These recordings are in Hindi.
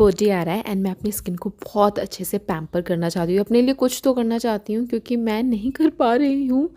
बर्थडे आ रहा है एंड मैं अपनी स्किन को बहुत अच्छे से पैम्पर करना चाहती हूँ अपने लिए कुछ तो करना चाहती हूँ क्योंकि मैं नहीं कर पा रही हूँ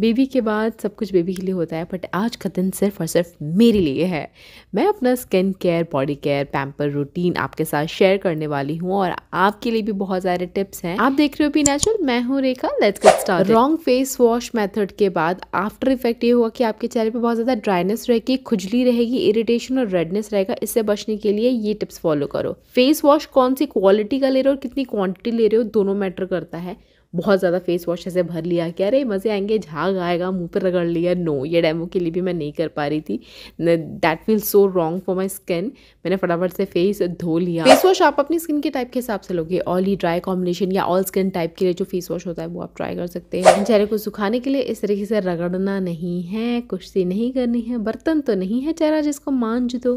बेबी के बाद सब कुछ बेबी के लिए होता है बट आज का दिन सिर्फ और सिर्फ मेरे लिए है मैं अपना skin care body care pamper routine आपके साथ शेयर करने वाली हूँ और आपके लिए भी बहुत सारे टिप्स हैं आप देख रहे हो भी नेचुरल मैं हूँ Rekha let's get start wrong face wash method के बाद आफ्टर इफेक्ट ये हुआ कि आपके चेहरे पर बहुत ज़्यादा ड्राइनेस रहेगी खुजली रहेगी इरिटेशन और रेडनेस रहेगा इससे बचने के लिए ये टिप्स फॉलो करो फेस वॉश कौन सी क्वालिटी का ले रहे हो और कितनी क्वांटिटी ले रहे हो दोनों मैटर करता है बहुत ज़्यादा फेस वॉश ऐसे भर लिया कि अरे मज़े आएंगे झाग आएगा मुंह पर रगड़ लिया नो ये डेमो के लिए भी मैं नहीं कर पा रही थी that feel so wrong for my skin मैंने फटाफट से फेस धो लिया फेस वॉश आप अपनी स्किन के टाइप के हिसाब से लोगे ऑयली ड्राई कॉम्बिनेशन या ऑल स्किन टाइप के लिए जो फेस वॉश होता है वो आप ट्राई कर सकते हैं चेहरे को सुखाने के लिए इस तरीके से रगड़ना नहीं है कुश्ती नहीं करनी है बर्तन तो नहीं है चेहरा जिसको मांझ दो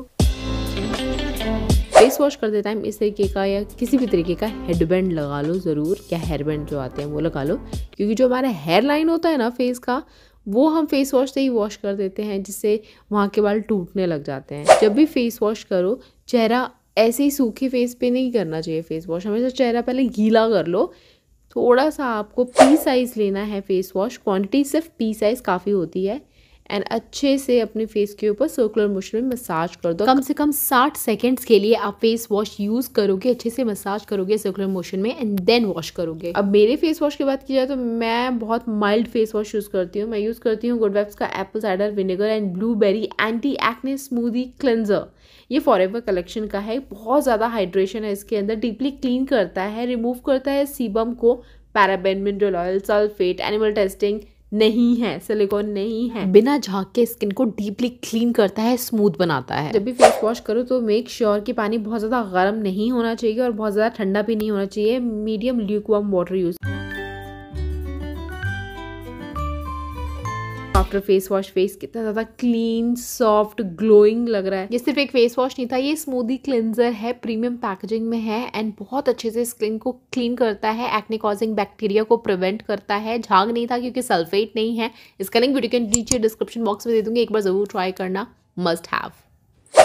फेस वॉश करते टाइम इस तरीके का या किसी भी तरीके का हेडबैंड लगा लो ज़रूर या हेयर बैंड जो आते हैं वो लगा लो क्योंकि जो हमारा हेयर लाइन होता है ना फेस का वो हम फेस वॉश से ही वॉश कर देते हैं जिससे वहाँ के बाल टूटने लग जाते हैं जब भी फेस वॉश करो चेहरा ऐसे ही सूखे फेस पे नहीं करना चाहिए फेस वॉश हमेशा चेहरा पहले गीला कर लो थोड़ा सा आपको पी साइज़ लेना है फेस वॉश क्वांटिटी सिर्फ पी साइज़ काफ़ी होती है एंड अच्छे से अपने फेस के ऊपर सर्कुलर मोशन में मसाज कर दो कम से कम 60 सेकेंड्स के लिए आप फेस वॉश यूज़ करोगे अच्छे से मसाज करोगे सर्कुलर मोशन में एंड देन वॉश करोगे अब मेरे फेस वॉश की बात की जाए तो मैं बहुत माइल्ड फेस वॉश यूज़ करती हूँ मैं यूज़ करती हूँ गुडवेब्स का apple cider vinegar and blueberry anti acne smoothie cleanser ये फॉर कलेक्शन का है बहुत ज़्यादा हाइड्रेशन है इसके अंदर डीपली क्लीन करता है रिमूव करता है सीबम को paraben mineral oil sulphate animal testing नहीं है सिलिकॉन नहीं है बिना झाक के स्किन को डीपली क्लीन करता है स्मूथ बनाता है जब भी फेस वॉश करो तो मेक श्योर sure कि पानी बहुत ज़्यादा गर्म नहीं होना चाहिए और बहुत ज़्यादा ठंडा भी नहीं होना चाहिए medium lukewarm water use after face wash face कितना ज़्यादा क्लीन सॉफ्ट ग्लोइंग लग रहा है ये सिर्फ एक फेस वॉश नहीं था ये स्मूदी क्लिनजर है प्रीमियम पैकेजिंग में है एंड बहुत अच्छे से स्किन को क्लीन करता है एक्ने कॉजिंग बैक्टीरिया को प्रिवेंट करता है झाग नहीं था क्योंकि सल्फेट नहीं है इसका लिंक वीडियो के नीचे डिस्क्रिप्शन बॉक्स में दे दूंगी एक बार ज़रूर ट्राई करना मस्ट हैव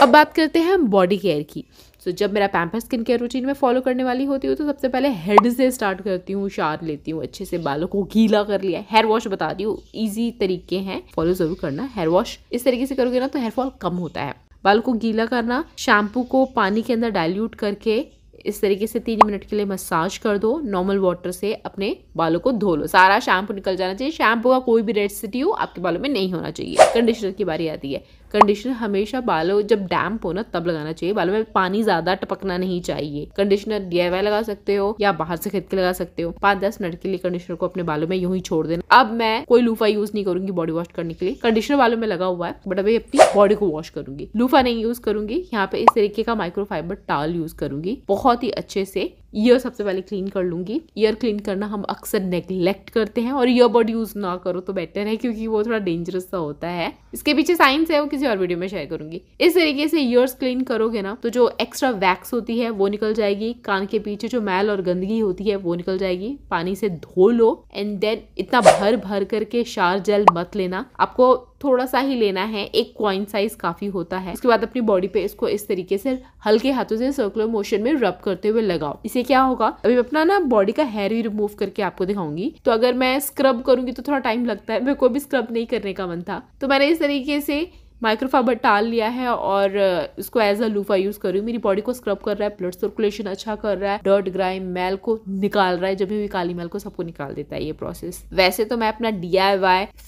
अब बात करते हैं हम बॉडी केयर की सो so, जब मेरा पैम्पर स्किन केयर रूटीन में फॉलो करने वाली होती हूँ तो सबसे पहले हेड से स्टार्ट करती हूँ शार लेती हूँ अच्छे से बालों को गीला कर लिया हेयर वॉश बता दी इजी ईजी तरीके हैं फॉलो जरूर करना हेयर वॉश इस तरीके से करोगे ना तो हेयर फॉल कम होता है बाल को गीला करना शैम्पू को पानी के अंदर डायल्यूट करके इस तरीके से तीन मिनट के लिए मसाज कर दो नॉर्मल वाटर से अपने बालों को धो लो सारा शैम्पू निकल जाना चाहिए शैम्पू का कोई भी हो आपके बालों में नहीं होना चाहिए कंडीशनर की बारी आती है कंडीशनर हमेशा बालों जब डैम्प हो ना तब लगाना चाहिए बालों में पानी ज्यादा टपकना नहीं चाहिए कंडीशनर डी लगा सकते हो या बाहर से खरीद के लगा सकते हो पांच दस मिनट के लिए कंडीशनर को अपने बालों में यू ही छोड़ देना अब मैं कोई लूफा यूज नहीं करूंगी बॉडी वॉश करने के लिए कंडीशनर बालों में लगा हुआ है बट अभी अपनी बॉडी को वॉश करूंगी लूफा नहीं यूज करूंगी यहाँ पे इस तरीके का माइक्रोफाइबर टाल यूज करूंगी बहुत ही अच्छे से ईयर सबसे पहले क्लीन कर लूँगी ईयर क्लीन करना हम अक्सर नेगलेक्ट करते हैं और ईयरबड यूज़ ना करो तो बेटर है क्योंकि वो थोड़ा डेंजरस सा होता है इसके पीछे साइंस है वो किसी और वीडियो में शेयर करूंगी इस तरीके से ईयर्स क्लीन करोगे ना तो जो एक्स्ट्रा वैक्स होती है वो निकल जाएगी कान के पीछे जो मैल और गंदगी होती है वो निकल जाएगी पानी से धो लो एंड देन इतना भर भर करके शार जेल मत लेना आपको थोड़ा सा ही लेना है एक क्वाइन साइज काफ़ी होता है उसके बाद अपनी बॉडी पे इसको इस तरीके से हल्के हाथों से सर्कुलर मोशन में रब करते हुए लगाओ इसे क्या होगा अभी अपना ना बॉडी का हेयर भी रिमूव करके आपको दिखाऊंगी तो अगर मैं स्क्रब करूंगी तो थोड़ा टाइम लगता है मेरे को भी स्क्रब नहीं करने का मन था तो मैंने इस तरीके से माइक्रोफाइबर टाल लिया है और इसको एज अ लूफा यूज़ कर रही हूँ मेरी बॉडी को स्क्रब कर रहा है ब्लड सर्कुलेशन अच्छा कर रहा है डर्ट ग्राइम मैल को निकाल रहा है जब भी काली मैल को सबको निकाल देता है ये प्रोसेस वैसे तो मैं अपना डी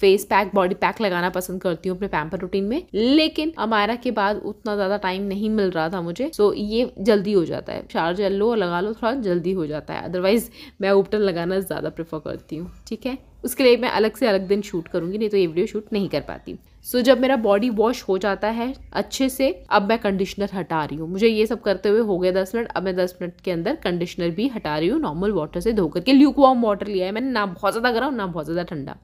फेस पैक बॉडी पैक लगाना पसंद करती हूँ अपने पैम्पर रूटीन में लेकिन अमायरा के बाद उतना ज़्यादा टाइम नहीं मिल रहा था मुझे सो ये जल्दी हो जाता है चार्ज लो लगा लो थोड़ा जल्दी हो जाता है अदरवाइज मैं उपटन लगाना ज़्यादा प्रेफर करती हूँ ठीक है उसके लिए मैं अलग से अलग दिन शूट करूंगी नहीं तो ये वीडियो शूट नहीं कर पाती सो so, जब मेरा बॉडी वॉश हो जाता है अच्छे से अब मैं कंडीशनर हटा रही हूँ मुझे ये सब करते हुए हो गया दस मिनट अब मैं दस मिनट के अंदर कंडीशनर भी हटा रही हूँ नॉर्मल वाटर से धोकर के ल्यूक वार्म वाटर लिया है मैंने ना बहुत ज़्यादा गर्म ना बहुत ज़्यादा ठंडा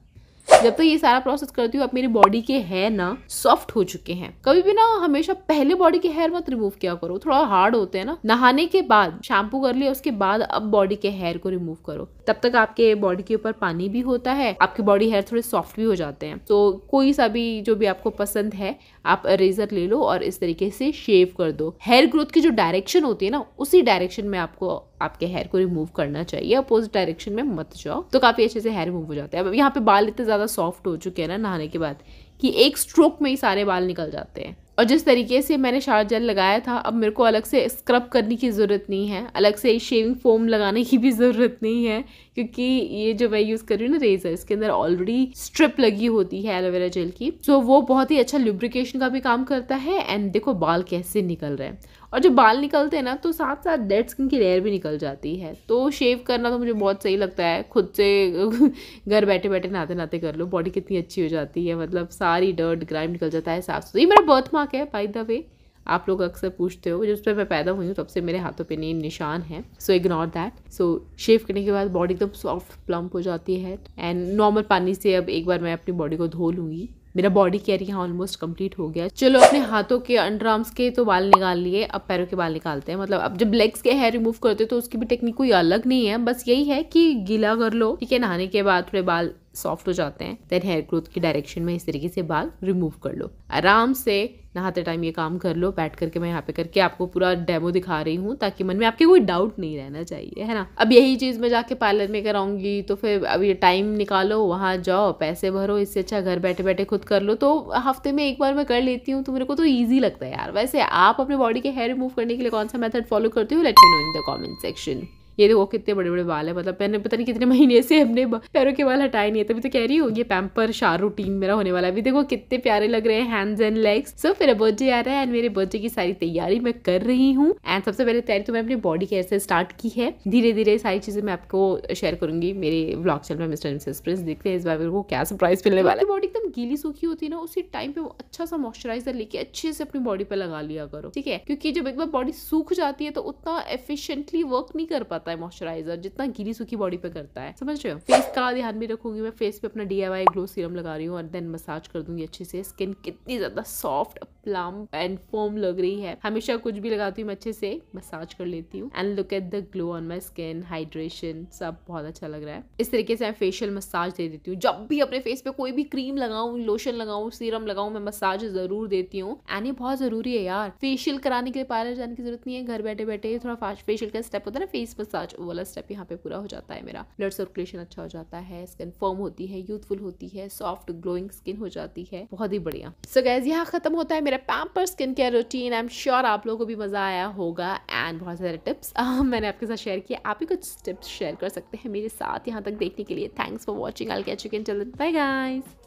जब तक तो ये सारा प्रोसेस करती हूँ अब मेरी बॉडी के हेयर ना सॉफ्ट हो चुके हैं कभी भी ना हमेशा पहले बॉडी के हेयर मत रिमूव किया करो थोड़ा हार्ड होते हैं ना नहाने के बाद शैम्पू कर लिया उसके बाद अब बॉडी के हेयर को रिमूव करो तब तक आपके बॉडी के ऊपर पानी भी होता है आपके बॉडी हेयर थोड़े सॉफ्ट भी हो जाते हैं तो कोई सा भी जो भी आपको पसंद है आप रेजर ले लो और इस तरीके से शेव कर दो हेयर ग्रोथ की जो डायरेक्शन होती है ना उसी डायरेक्शन में आपको आपके हेयर को रिमूव करना चाहिए अपोजिट डायरेक्शन में मत जाओ तो काफ़ी अच्छे से हेयर रिमूव हो जाते हैं अब यहाँ पे बाल इतने ज़्यादा सॉफ्ट हो चुके हैं ना नहाने के बाद कि एक स्ट्रोक में ही सारे बाल निकल जाते हैं और जिस तरीके से मैंने शार जेल लगाया था अब मेरे को अलग से स्क्रब करने की ज़रूरत नहीं है अलग से शेविंग फोम लगाने की भी ज़रूरत नहीं है क्योंकि ये जो मैं यूज़ कर रही हूँ ना रेजर इसके अंदर ऑलरेडी स्ट्रिप लगी होती है एलोवेरा जेल की सो so, वो बहुत ही अच्छा लुब्रिकेशन का भी काम करता है एंड देखो बाल कैसे निकल रहे हैं और जब बाल निकलते हैं ना तो साथ साथ डेड स्किन की लेयर भी निकल जाती है तो शेव करना तो मुझे बहुत सही लगता है खुद से घर बैठे बैठे नहाते नहाते कर लो बॉडी कितनी अच्छी हो जाती है मतलब सारी डर्ट ग्राइम निकल जाता है साफ सुथरा ये मेरा बर्थ मार्क है बाई द वे आप लोग अक्सर पूछते हो जिस पर मैं पैदा हुई हूँ तब से मेरे हाथों पे नेम निशान है सो इग्नोर दैट सो शेव करने के बाद बॉडी एकदम सॉफ्ट प्लम्प हो जाती है एंड नॉर्मल पानी से अब एक बार मैं अपनी बॉडी को धो लूँगी मेरा बॉडी केयर यहाँ ऑलमोस्ट कंप्लीट हो गया चलो अपने हाथों के अंडर आर्म्स के तो बाल निकाल लिए अब पैरों के बाल निकालते हैं मतलब अब जब लेग्स के हेयर रिमूव करते हैं तो उसकी भी टेक्निक कोई अलग नहीं है बस यही है कि गीला कर लो ठीक है नहाने के बाद थोड़े बाल सॉफ्ट हो जाते हैं देन हेयर ग्रोथ की डायरेक्शन में इस तरीके से बाल रिमूव कर लो आराम से नहाते टाइम ये काम कर लो बैठ करके मैं यहाँ पे करके आपको पूरा डेमो दिखा रही हूँ ताकि मन में आपके कोई डाउट नहीं रहना चाहिए है ना अब यही चीज़ मैं जाके पार्लर में कराऊंगी तो फिर अब ये टाइम निकालो वहाँ जाओ पैसे भरो इससे अच्छा घर बैठे बैठे खुद कर लो तो हफ्ते में एक बार मैं कर लेती हूँ तो मेरे को तो ईजी लगता है यार वैसे आप अपने बॉडी के हेयर रिमूव करने के लिए कौन सा मेथड फॉलो करते हो let me know in the comment section ये देखो कितने बड़े बड़े बाल है मतलब मैंने पता नहीं कितने महीने से हमने पैरों के बाल हटाए नहीं है तभी तो कह रही हूँ ये पैम्पर शार रूटीन मेरा होने वाला है अभी देखो कितने प्यारे लग रहे हैं हैंड्स एंड लेग्स सो मेरा बर्थडे आ रहा है एंड मेरे बर्थडे की सारी तैयारी मैं कर रही हूँ एंड सबसे पहले तैयारी तो मैं अपनी बॉडी केयर से स्टार्ट की है धीरे धीरे सारी चीज़ें मैं आपको शेयर करूंगी मेरे ब्लॉग चैनल में मिस्टर मिसेस प्रिंस देखते हैं इस बार मेरे को क्या सरप्राइज मिलने वाला है बॉडी एकदम गीली सूखी होती है ना उसी टाइम पे अच्छा सा मॉइस्चराइजर लेके अच्छे से अपनी बॉडी पर लगा लिया करो ठीक है क्योंकि जब एक बार बॉडी सूख जाती है तो उतना एफिशियंटली वर्क नहीं कर पाता पाता है मॉइस्चराइजर जितना गिरी सुखी बॉडी पे करता है समझ रहे हो फेस का ध्यान भी रखूंगी मैं फेस पे अपना डी ग्लो सीरम लगा रही हूँ और देन मसाज कर दूंगी अच्छे से स्किन कितनी ज्यादा सॉफ्ट प्लम्प एंड फोम लग रही है हमेशा कुछ भी लगाती हूँ मैं अच्छे से मसाज कर लेती हूँ and look at the glow on my skin hydration सब बहुत अच्छा लग रहा है इस तरीके से मैं फेशियल मसाज दे देती हूँ जब भी अपने फेस पे कोई भी क्रीम लगाऊ लोशन लगाऊ सीरम लगाऊ मैं मसाज जरूर देती हूँ एंड ये बहुत जरूरी है यार फेशियल कराने के लिए पार्लर जाने की जरूरत नहीं है घर बैठे बैठे थोड़ा फास्ट फेशियल का स्टेप होता है ना फेस मसाज वाला स्टेप यहाँ पे पूरा हो जाता है मेरा ब्लड सर्कुलेशन अच्छा हो जाता है स्किन फॉर्म होती है यूथफुल होती है सॉफ्ट ग्लोइंग स्किन हो जाती है बहुत ही बढ़िया सो गैस यहाँ खत्म होता है मेरा pamper skin care routine I am sure आप लोगों को भी मज़ा आया होगा एंड बहुत सारे टिप्स मैंने आपके साथ शेयर किया आप भी कुछ टिप्स शेयर कर सकते हैं मेरे साथ यहाँ तक देखने के लिए thanks for watching I'll catch you can till bye